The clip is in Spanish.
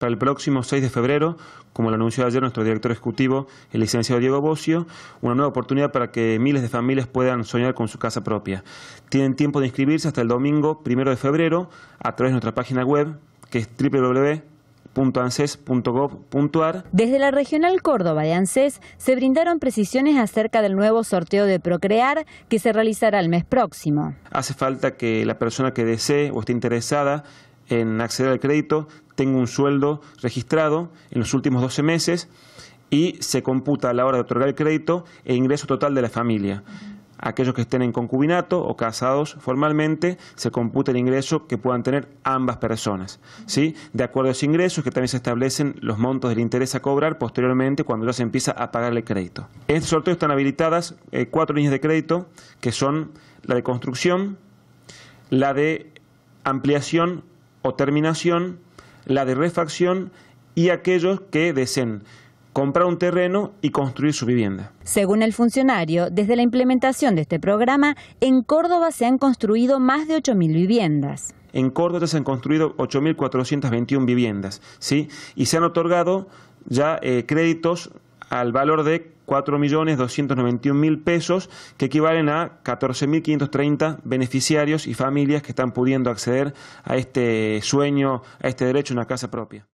Para el próximo 6 de febrero, como lo anunció ayer nuestro director ejecutivo, el licenciado Diego Bocio, una nueva oportunidad para que miles de familias puedan soñar con su casa propia. Tienen tiempo de inscribirse hasta el domingo 1 de febrero a través de nuestra página web, que es www.anses.gov.ar Desde la Regional Córdoba de ANSES se brindaron precisiones acerca del nuevo sorteo de Procrear que se realizará el mes próximo. Hace falta que la persona que desee o esté interesada en acceder al crédito tengo un sueldo registrado en los últimos 12 meses y se computa a la hora de otorgar el crédito el ingreso total de la familia. Aquellos que estén en concubinato o casados formalmente, se computa el ingreso que puedan tener ambas personas. De acuerdo a esos ingresos, que también se establecen los montos del interés a cobrar posteriormente cuando ya se empieza a pagar el crédito. En este sorteo están habilitadas eh, cuatro líneas de crédito, que son la de construcción, la de ampliación o terminación, la de refacción y aquellos que deseen comprar un terreno y construir su vivienda. Según el funcionario, desde la implementación de este programa, en Córdoba se han construido más de 8.000 viviendas. En Córdoba se han construido 8.421 viviendas, ¿sí? Y se han otorgado ya eh, créditos al valor de 4.291.000 pesos, que equivalen a 14.530 beneficiarios y familias que están pudiendo acceder a este sueño, a este derecho a una casa propia.